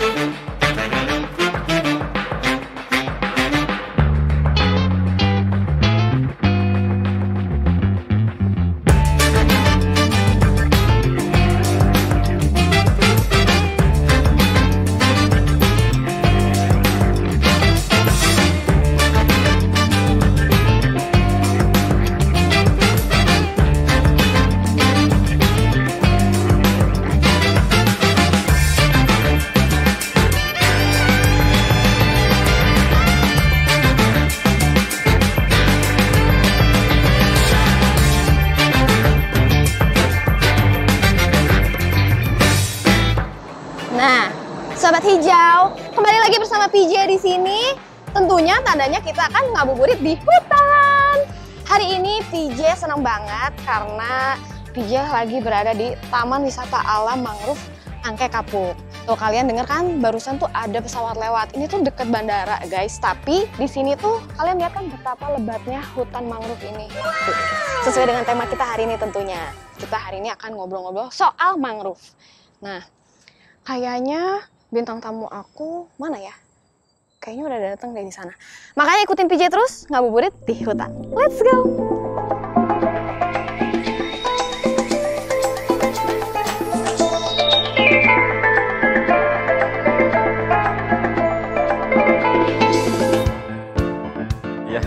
thank you sahabat hijau. Kembali lagi bersama PJ di sini. Tentunya tandanya kita akan ngabuburit di hutan. Hari ini PJ senang banget karena PJ lagi berada di Taman Wisata Alam Mangrove Angke Kapuk. Tuh kalian denger kan barusan tuh ada pesawat lewat. Ini tuh deket bandara guys. Tapi di sini tuh kalian lihat kan betapa lebatnya hutan mangrove ini. Wow. Sesuai dengan tema kita hari ini tentunya. Kita hari ini akan ngobrol-ngobrol soal mangrove. Nah, kayaknya bintang tamu aku mana ya? Kayaknya udah datang dari sana. Makanya ikutin PJ terus, ngabuburit di hutan. Let's go! Iya.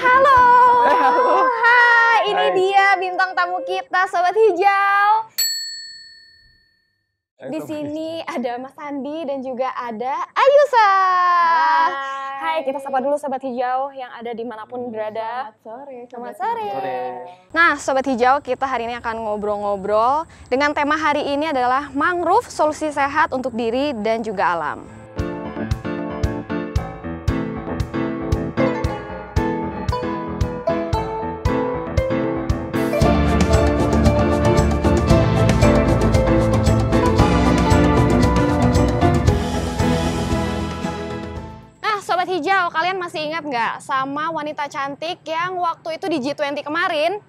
Halo. Halo. Hai, ini Hai. dia bintang tamu kita, Sobat Hijau. Di sini ada Mas Andi dan juga ada Ayusa. Hai. Hai, kita sapa dulu Sobat Hijau yang ada di manapun hmm. berada. Selamat sore. Selamat Nah, Sobat Hijau, kita hari ini akan ngobrol-ngobrol dengan tema hari ini adalah mangrove solusi sehat untuk diri dan juga alam. Kalian masih ingat nggak sama wanita cantik yang waktu itu di G20 kemarin?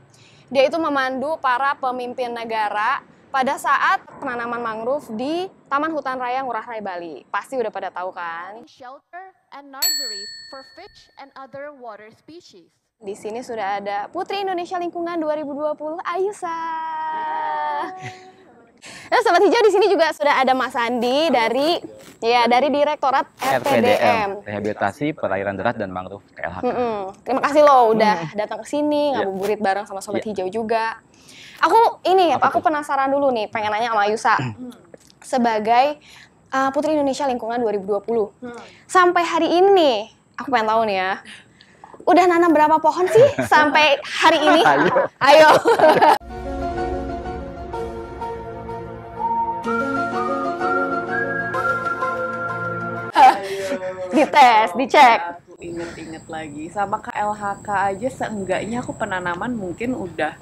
Dia itu memandu para pemimpin negara pada saat penanaman mangrove di Taman Hutan Raya Ngurah Rai Bali. Pasti udah pada tahu kan? Shelter and nurseries for fish and other water species. Di sini sudah ada Putri Indonesia Lingkungan 2020 Ayusa. Nah, sobat hijau di sini juga sudah ada Mas Andi dari ya dari Direktorat RPDM, Rehabilitasi Perairan Darat dan Mangrove KLHK. Mm -mm. Terima kasih loh udah mm. datang ke sini iya. ngabuburit yeah. bareng sama sobat yeah. hijau juga. Aku ini Apa aku tuh? penasaran dulu nih, pengen nanya sama Yusa. Mm. Sebagai uh, Putri Indonesia Lingkungan 2020. Hmm. Sampai hari ini aku pengen tahu nih ya. Udah nanam berapa pohon sih sampai hari ini? Ayo. Ayo. dites, dicek. Ya aku inget-inget lagi. Sama KLHK aja seenggaknya aku penanaman mungkin udah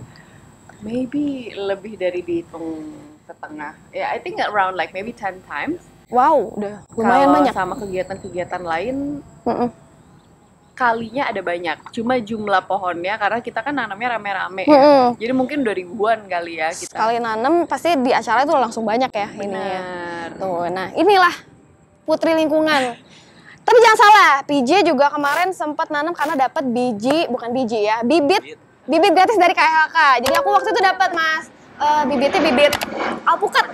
maybe lebih dari dihitung setengah. Ya, yeah, I think around like maybe 10 times. Wow, udah lumayan Kalo banyak. sama kegiatan-kegiatan lain, mm -mm. kalinya ada banyak. Cuma jumlah pohonnya karena kita kan nanamnya rame-rame. Mm -mm. Ya. Jadi mungkin udah ribuan kali ya kita. Sekali nanam pasti di acara itu langsung banyak ya Benar. ini ya. Tuh, nah inilah putri lingkungan. Tapi jangan salah, PJ juga kemarin sempat nanam karena dapat biji, bukan biji ya, bibit, bibit gratis dari KLHK. Jadi aku waktu itu dapat mas, uh, bibitnya bibit alpukat.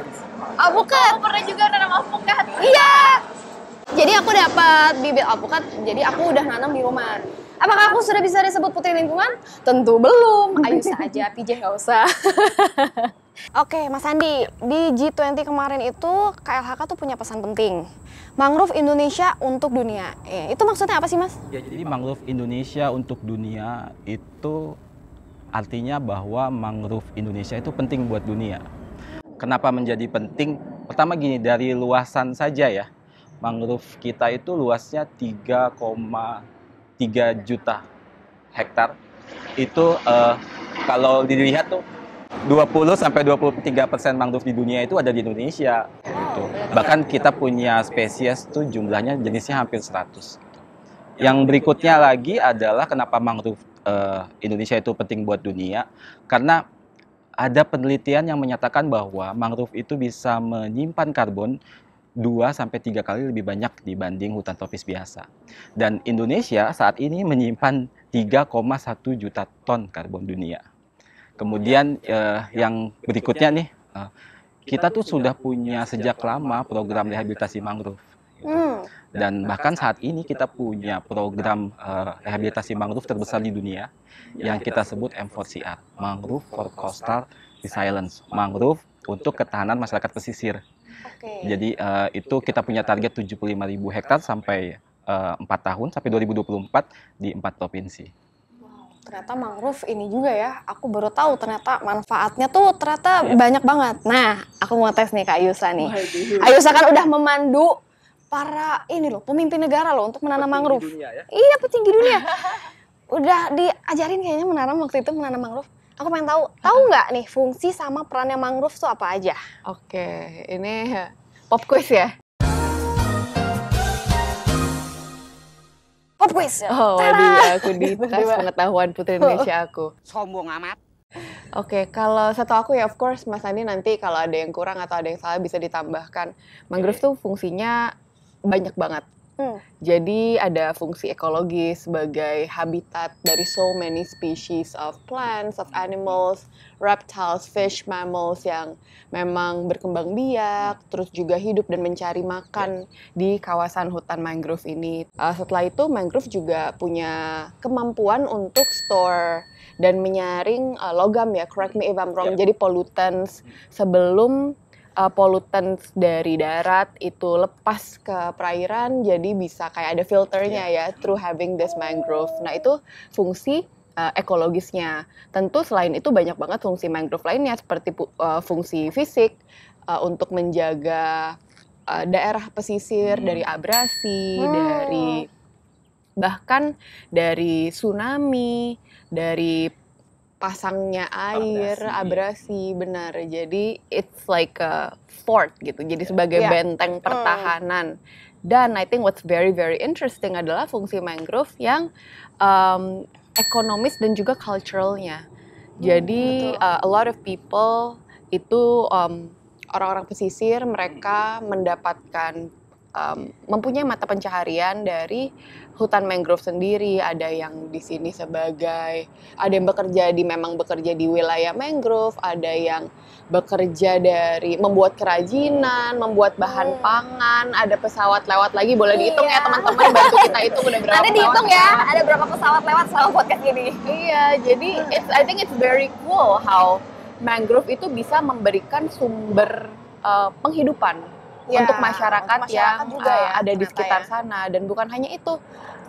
Alpukat. Aku pernah juga nanam alpukat. Iya. Jadi aku dapat bibit alpukat, jadi aku udah nanam di rumah. Apakah aku sudah bisa disebut putri lingkungan? Tentu belum. Ayo saja, PJ nggak usah. Oke, Mas Andi, di G20 kemarin itu KLHK tuh punya pesan penting Mangrove Indonesia untuk dunia. Ya, itu maksudnya apa sih, Mas? Ya, jadi mangrove Indonesia untuk dunia itu artinya bahwa mangrove Indonesia itu penting buat dunia. Kenapa menjadi penting? Pertama gini, dari luasan saja ya. Mangrove kita itu luasnya 3,3 juta hektar. Itu eh, kalau dilihat tuh 20 sampai 23 persen mangrove di dunia itu ada di Indonesia. Gitu. Bahkan kita punya spesies tuh jumlahnya jenisnya hampir 100. Yang berikutnya lagi adalah kenapa mangrove uh, Indonesia itu penting buat dunia karena ada penelitian yang menyatakan bahwa mangrove itu bisa menyimpan karbon 2 sampai 3 kali lebih banyak dibanding hutan tropis biasa. Dan Indonesia saat ini menyimpan 3,1 juta ton karbon dunia. Kemudian iya, eh, yang berikutnya nih, eh, kita tuh sudah punya sejak lama program rehabilitasi mangrove. Gitu. Hmm. Dan bahkan saat ini kita punya program eh, eh rehabilitasi mangrove terbesar di dunia yang kita sebut M4CR, Mangrove for Coastal Resilience, mangrove untuk ketahanan masyarakat pesisir. Okay. Jadi uh, itu kita punya target 75.000 hektar sampai uh, eh, 4 tahun sampai 2024 di empat provinsi ternyata mangrove ini juga ya. Aku baru tahu ternyata manfaatnya tuh ternyata ya. banyak banget. Nah, aku mau tes nih Kak Ayusa nih. Oh, Ayusa kan udah memandu para ini loh, pemimpin negara loh untuk menanam petinggi mangrove. Dunia, ya? Iya, petinggi dunia. udah diajarin kayaknya menanam waktu itu menanam mangrove. Aku pengen tahu, tahu nggak nih fungsi sama perannya mangrove tuh apa aja? Oke, ini pop quiz ya. pop quiz. Oh, aduh, ya aku di tes pengetahuan putri oh. Indonesia aku. Sombong amat. Oke, okay, kalau satu aku ya of course Mas Andi nanti kalau ada yang kurang atau ada yang salah bisa ditambahkan. Mangrove iya. tuh fungsinya banyak banget. Hmm. Jadi ada fungsi ekologi sebagai habitat dari so many species of plants, of animals, reptiles, fish, mammals yang memang berkembang biak, terus juga hidup dan mencari makan ya. di kawasan hutan mangrove ini. Uh, setelah itu mangrove juga punya kemampuan untuk store dan menyaring uh, logam ya, correct me if I'm wrong. Yeah. Jadi pollutants sebelum uh, eh, polutan dari darat itu lepas ke perairan jadi bisa kayak ada filternya yeah. ya through having this mangrove. Nah, itu fungsi uh, ekologisnya. Tentu selain itu banyak banget fungsi mangrove lainnya seperti uh, fungsi fisik uh, untuk menjaga uh, daerah pesisir hmm. dari abrasi, hmm. dari bahkan dari tsunami, dari pasangnya air, abrasi, abrasi benar. Jadi it's like a fort gitu. Jadi yeah. sebagai yeah. benteng uh. pertahanan. Mm. Dan I think what's very very interesting adalah fungsi mangrove yang um, ekonomis dan juga culturalnya. Hmm, Jadi uh, a lot of people itu um, orang-orang pesisir mereka hmm. mendapatkan um, mempunyai mata pencaharian dari hutan mangrove sendiri. Ada yang di sini sebagai ada yang bekerja di memang bekerja di wilayah mangrove, ada yang bekerja dari membuat kerajinan, membuat bahan hmm. pangan, ada pesawat lewat lagi boleh dihitung ya iya. teman-teman bantu kita itu udah berapa Nanti dihitung ya, ya, ada berapa pesawat lewat selama podcast ini. Iya, jadi it's I think it's very cool how mangrove itu bisa memberikan sumber uh, penghidupan ya, untuk masyarakat, masyarakat yang juga ya, eh, ada di sekitar ya. sana dan bukan hanya itu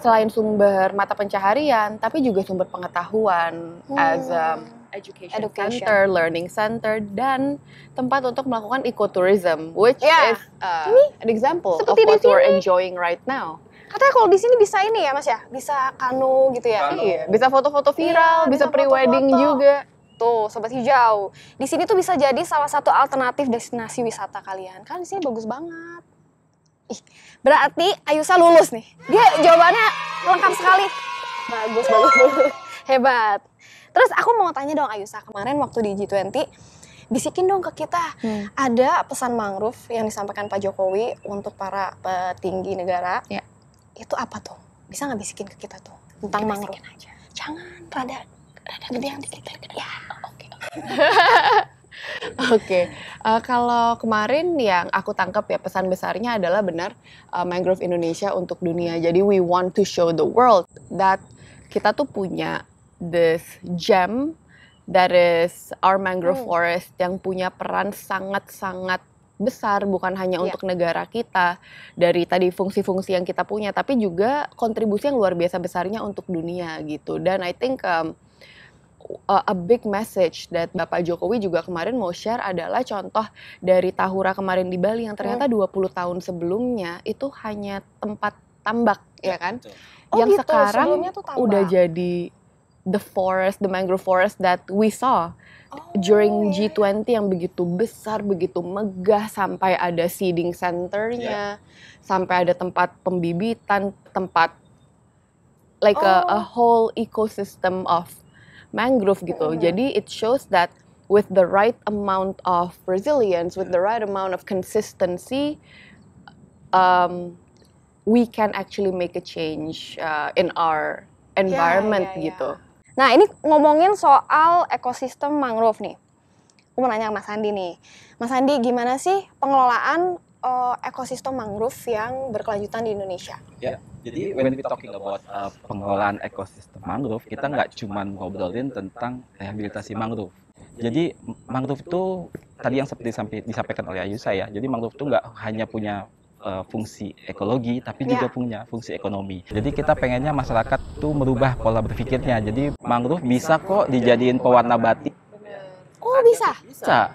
selain sumber mata pencaharian tapi juga sumber pengetahuan hmm. as a education, education center, learning center, dan tempat untuk melakukan ecotourism, which yeah. is uh, ini an example Seperti of what we're enjoying right now. Katanya kalau di sini bisa ini ya, Mas ya, bisa kano gitu ya. Kano. Iya, bisa foto-foto viral, iya, bisa, bisa pre-wedding juga. Tuh, gitu, sobat hijau. Di sini tuh bisa jadi salah satu alternatif destinasi wisata kalian. Kan di sini bagus banget. Ih, berarti Ayusa lulus nih. Dia jawabannya lengkap sekali. Bagus, bagus. Hebat. Terus aku mau tanya dong Ayusa, kemarin waktu di G20 bisikin dong ke kita. Hmm. Ada pesan mangrove yang disampaikan Pak Jokowi untuk para petinggi negara. Ya. Itu apa tuh? Bisa nggak bisikin ke kita tuh tentang Kita mangrove? aja. Jangan, rada rada gede yang dikit gede. Ya. Oke. Oke, eh, kalau kemarin yang aku tangkap ya pesan besarnya adalah benar uh, mangrove Indonesia untuk dunia. Jadi we want to show the world that kita tuh punya this gem that is our mangrove hmm. forest yang punya peran sangat-sangat besar bukan hanya yeah. untuk negara kita dari tadi fungsi-fungsi yang kita punya tapi juga kontribusi yang luar biasa besarnya untuk dunia gitu dan I think um, uh, a big message that Bapak Jokowi juga kemarin mau share adalah contoh dari Tahura kemarin di Bali yang ternyata hmm. 20 tahun sebelumnya itu hanya tempat tambak ya, iya, kan. Oh, yang gitu. sekarang tuh udah jadi the forest, the mangrove forest that we saw during G20 yang begitu besar, begitu megah sampai ada seeding centernya, yeah. sampai ada tempat pembibitan, tempat like oh. a, a oh. whole ecosystem of mangrove gitu. Mm. Jadi it shows that with the right amount of resilience, with iya. the right amount of consistency, um, we can actually make a change uh, in our iya, environment yeah, yeah, gitu. Yeah. Nah ini ngomongin soal ekosistem mangrove nih. Aku mau nanya Mas Andi nih. Mas Andi gimana sih pengelolaan uh, ekosistem mangrove yang berkelanjutan di Indonesia? Yeah. Jadi when we talking about uh, uh, pengelolaan ekosistem mangrove, kita nggak cuma ngobrolin tentang rehabilitasi mangrove. Jadi mangrove itu tadi yang seperti disampaikan oleh Ayu saya. Jadi mangrove itu nggak hanya punya uh, fungsi ekologi tapi yeah. juga punya fungsi ekonomi. Jadi kita pengennya masyarakat tuh merubah pola berpikirnya. Jadi mangrove bisa kok dijadiin pewarna batik. Oh bisa? Bisa.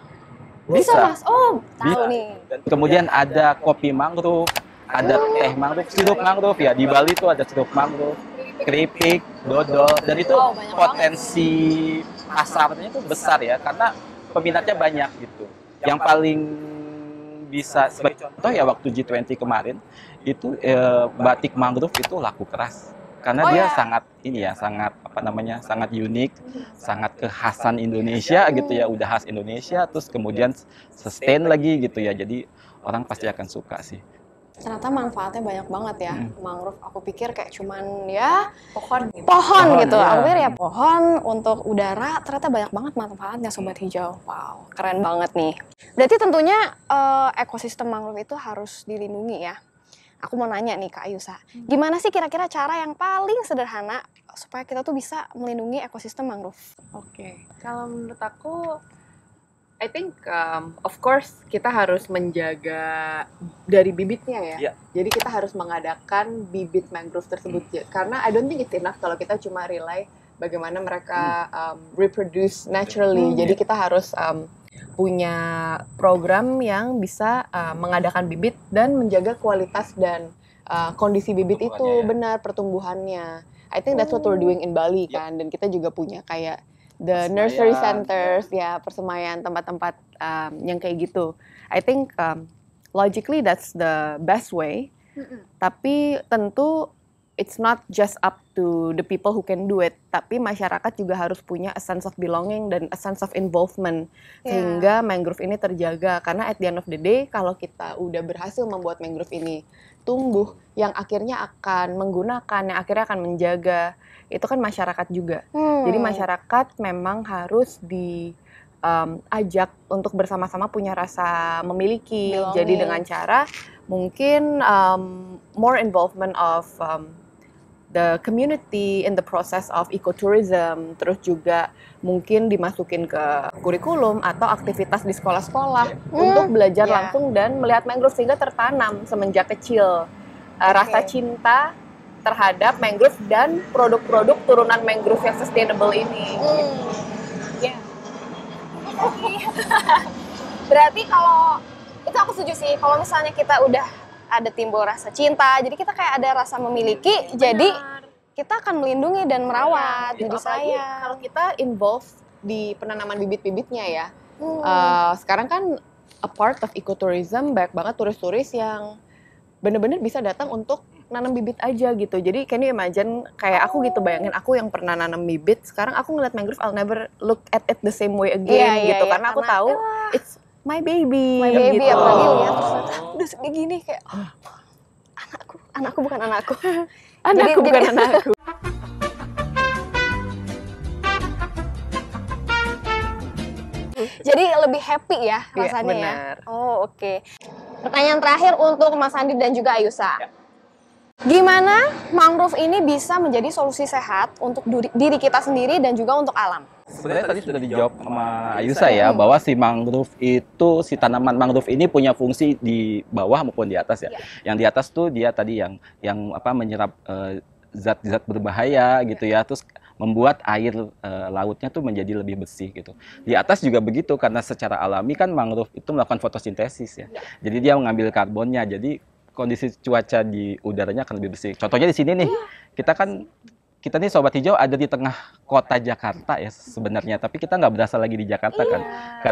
Bisa, bisa mas. Oh tahu nih. Kemudian ada kopi mangrove ada teh mangrove, sirup mangrove ya di Bali itu ada sirup mangrove, keripik, dodol dan itu wow, potensi pasarnya itu besar ya karena peminatnya banyak gitu. Yang paling bisa sebagai contoh ya waktu G20 kemarin itu eh, batik mangrove itu laku keras karena oh, dia ya? sangat ini ya sangat apa namanya sangat unik sangat kekhasan Indonesia iya. gitu ya udah khas Indonesia terus kemudian iya. sustain lagi gitu ya jadi orang pasti akan suka sih ternyata manfaatnya banyak banget ya hmm. mangrove aku pikir kayak cuman ya pohon gitu. pohon, pohon gitu ya. aku pikir ya pohon untuk udara ternyata banyak banget manfaatnya sobat hijau wow keren banget nih berarti tentunya uh, ekosistem mangrove itu harus dilindungi ya aku mau nanya nih kak Ayusa hmm. gimana sih kira-kira cara yang paling sederhana supaya kita tuh bisa melindungi ekosistem mangrove oke okay. kalau menurut aku I think um, of course kita harus menjaga dari bibitnya ya. Yeah. Jadi kita harus mengadakan bibit mangrove tersebut mm. karena I don't think it's enough kalau kita cuma rely bagaimana mereka mm. um, reproduce naturally. Mm. Jadi iya. kita harus um, punya program yang bisa uh, mengadakan bibit dan menjaga kualitas dan uh, kondisi bibit itu ya. benar pertumbuhannya. I think that's what we're oh. doing in Bali yep. Iya. kan dan kita juga punya kayak the persemayan, nursery ya. centers ya, ya persemayan tempat-tempat um, yang kayak gitu I think um, logically that's the best way mm -mm. tapi tentu it's not just up to the people who can do it, tapi masyarakat juga harus punya a sense of belonging dan a sense of involvement yeah. sehingga mangrove ini terjaga karena at the end of the day kalau kita udah berhasil membuat mangrove ini tumbuh yang akhirnya akan menggunakan yang akhirnya akan menjaga itu kan masyarakat juga. Hmm. Jadi masyarakat memang harus di um, ajak untuk bersama-sama punya rasa memiliki. Belongin. Jadi dengan cara mungkin um, more involvement of um, the community in the process of ecotourism, terus juga mungkin dimasukin ke kurikulum atau aktivitas di sekolah-sekolah hmm. untuk belajar yeah. langsung dan melihat mangrove sehingga tertanam semenjak kecil eh, okay. rasa cinta terhadap mangrove dan produk-produk turunan mangrove yang sustainable ini. Mm. Yeah. Berarti kalau itu aku setuju sih kalau misalnya kita udah ada timbul rasa cinta jadi kita kayak ada rasa memiliki iya, Benar. jadi kita akan melindungi dan merawat ya, jadi saya kalau kita involve di penanaman bibit-bibitnya ya hmm. uh, sekarang kan a part of ecotourism banyak banget turis-turis yang bener-bener bisa datang untuk nanam bibit aja gitu. Jadi kayaknya you imagine kayak aku gitu bayangin aku yang pernah nanam bibit, sekarang aku ngeliat mangrove I'll never look at it the same way iya, again yeah, gitu yeah, karena, karena aku tahu uh, it's my baby my gitu. baby gitu. apalagi lihat udah oh. segini kayak oh, anakku anakku bukan anakku anakku jadi, bukan jadi, anakku jadi lebih happy ya rasanya ya, benar. ya oh oke okay. pertanyaan terakhir untuk Mas Andi dan juga Ayusa ya. Gimana mangrove ini bisa menjadi solusi sehat untuk diri kita sendiri dan juga untuk alam? sebenarnya tadi sudah dijawab sama Ayusa ya, ya bahwa si mangrove itu si tanaman mangrove ini punya fungsi di bawah maupun di atas ya. ya. Yang di atas tuh dia tadi yang yang apa menyerap eh, zat-zat uh, berbahaya gitu ya. Terus membuat air e, lautnya tuh menjadi lebih bersih gitu. Di atas juga begitu karena secara alami kan mangrove itu melakukan fotosintesis ya. Iya. Jadi dia mengambil karbonnya. Jadi kondisi cuaca di udaranya akan lebih bersih. Contohnya di sini nih, iya. kita kan kita nih sobat hijau ada di tengah kota Jakarta ya sebenarnya tapi kita nggak berasa lagi di Jakarta kan. iya. kan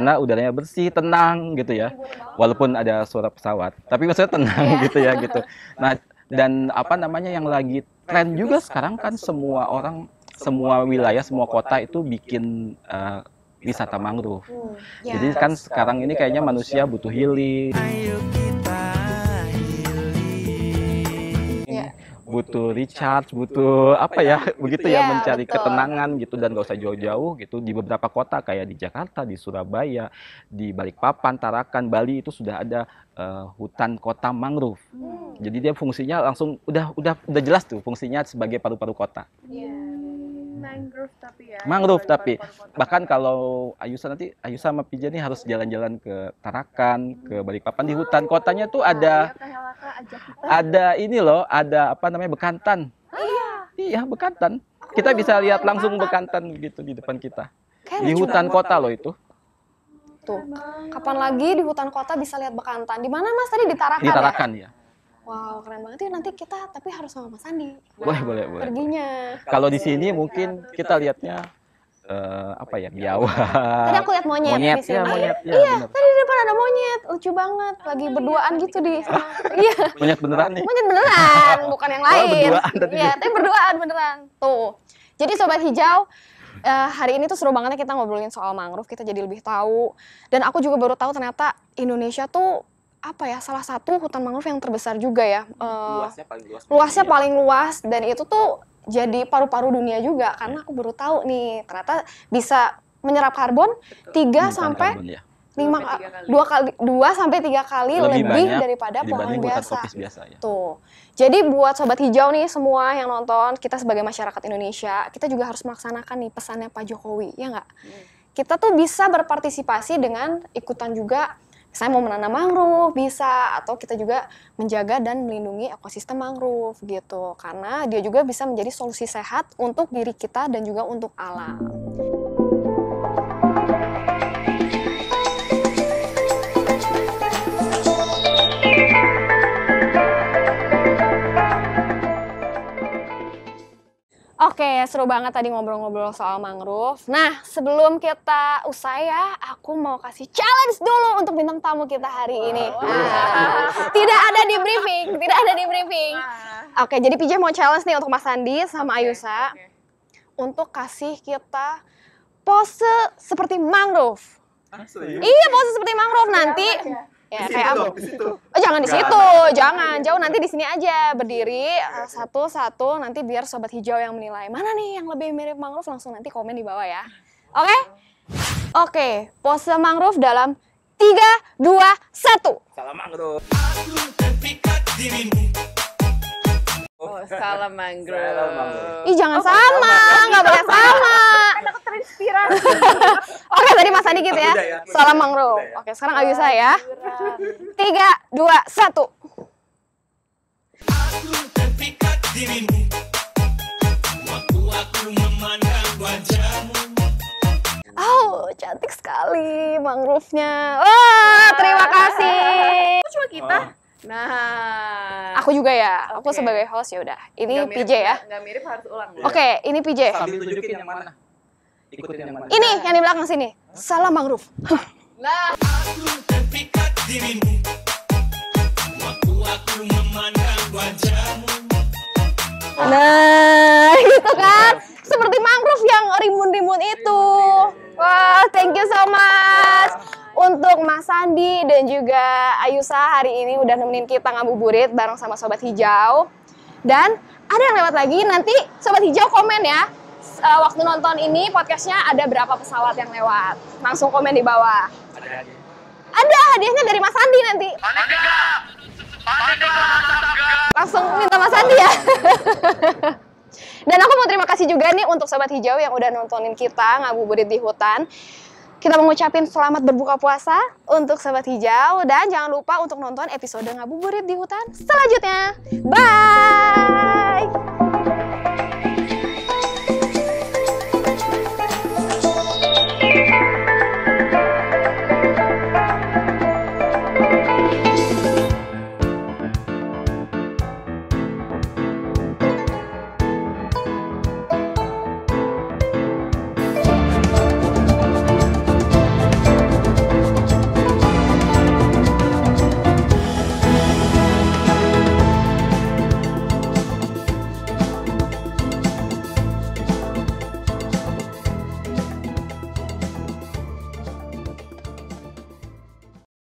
karena udaranya bersih tenang gitu ya walaupun ada suara pesawat tapi maksudnya tenang iya. gitu ya gitu nah dan apa namanya yang lagi tren juga sekarang kan semua orang semua wilayah semua kota itu bikin uh, wisata mangrove hmm, ya. jadi kan sekarang ini kayaknya manusia butuh healing butuh recharge, butuh apa ya, ya? begitu gitu ya, ya mencari betul. ketenangan gitu dan gak usah jauh-jauh gitu di beberapa kota kayak di Jakarta, di Surabaya, di Balikpapan, Tarakan, Bali itu sudah ada uh, hutan kota mangrove. Hmm. Jadi dia fungsinya langsung udah udah udah jelas tuh fungsinya sebagai paru-paru kota. Yeah mangrove tapi ya. Mangrove tapi bahkan kalau Ayusa nanti Ayusa sama Pija nih harus jalan-jalan ke Tarakan, ke hmm. Balikpapan di hutan oh, kotanya tuh ada iya, ada ini loh, ada apa namanya bekantan. Oh, iya. Iya, bekantan. Kita bisa oh, lihat langsung bekantan gitu di depan kita. Di hutan kota loh itu tuh. Kapan lagi di hutan kota bisa lihat bekantan? Di mana Mas tadi di Tarakan? Ya? Di Tarakan ya. ya. Wow, keren banget ya nanti kita tapi harus sama Mas Andi. Boleh, boleh, boleh. Perginya. Kalau di sini mungkin kita lihatnya uh, apa ya biawak. Iya. Tadi aku lihat monyet, monyet di sini. Ya, ya, iya, bener. tadi di depan ada monyet, lucu banget, lagi berduaan gitu di. iya. Monyet beneran nih. Monyet beneran, bukan yang oh, lain. Oh, berduaan tadi. Iya, tapi berduaan beneran. Tuh. Jadi sobat hijau, Uh, hari ini tuh seru banget ya kita ngobrolin soal mangrove, kita jadi lebih tahu. Dan aku juga baru tahu ternyata Indonesia tuh apa ya salah satu hutan mangrove yang terbesar juga ya eh, luasnya paling luas luasnya dunia. paling luas dan itu tuh jadi paru-paru dunia juga iya. karena aku baru tahu nih ternyata bisa menyerap karbon tiga sampai karbon, ya. lima dua kali dua sampai tiga kali lebih, lebih daripada pohon biasa, biasa ya. tuh jadi buat sobat hijau nih semua yang nonton kita sebagai masyarakat Indonesia kita juga harus melaksanakan nih pesannya Pak Jokowi ya nggak hmm. kita tuh bisa berpartisipasi dengan ikutan juga saya mau menanam mangrove bisa atau kita juga menjaga dan melindungi ekosistem mangrove gitu karena dia juga bisa menjadi solusi sehat untuk diri kita dan juga untuk alam. Oke, seru banget tadi ngobrol-ngobrol soal mangrove. Nah, sebelum kita usai ya, aku mau kasih challenge dulu untuk bintang tamu kita hari ini. Oh. tidak ada di briefing, tidak ada di briefing. Oke, Oke, jadi PJ mau challenge nih untuk Mas Andi sama okay, Ayusa okay. untuk kasih kita pose seperti mangrove. Asli. Iya, pose seperti mangrove nanti. Iya, ya Ya, di kayak dong, aku. Oh, jangan di situ, jangan. Jauh nanti di sini aja berdiri iya, iya, iya. satu-satu nanti biar sobat hijau yang menilai. Mana nih yang lebih mirip mangrove langsung nanti komen di bawah ya. Oke? Okay? Oke, okay, pose mangrove dalam tiga, dua, satu. Salam mangrove. Oh, salam mangrove. Ih, jangan oh, sama, nggak boleh sama. Kan terinspirasi. Oke, tadi Mas Andi gitu ya. ya Salam ya. Mangro. Ya. Oke, sekarang Ayu saya. Ya. Tiga, dua, satu. Aku terpikat dirimu Waktu aku memandang wajahmu Oh, cantik sekali mangrove-nya. Wah, terima kasih. Aku cuma kita. Oh. Nah, aku juga ya. Aku sebagai host ya udah. Ini mirip, PJ ya. Enggak mirip harus ulang. Oke, okay, ini PJ. Sambil tunjukin yang mana? Ikutin yang mana? Ini yang di belakang sini. Salam mangrove. Nah. Nah, gitu kan? Seperti mangrove yang rimbun-rimbun itu. Wah, wow, thank you so much. Untuk Mas Sandi dan juga Ayusa hari ini udah nemenin kita ngabuburit bareng sama Sobat Hijau. Dan ada yang lewat lagi, nanti Sobat Hijau komen ya uh, waktu nonton ini podcastnya ada berapa pesawat yang lewat? Langsung komen di bawah. Ada hadiah. Ada hadiahnya dari Mas Andi nanti. Langsung minta Mas Andi ya. Dan aku mau terima kasih juga nih untuk Sobat Hijau yang udah nontonin kita ngabuburit di hutan. Kita mengucapin selamat berbuka puasa untuk Sobat Hijau dan jangan lupa untuk nonton episode ngabuburit di hutan selanjutnya. Bye!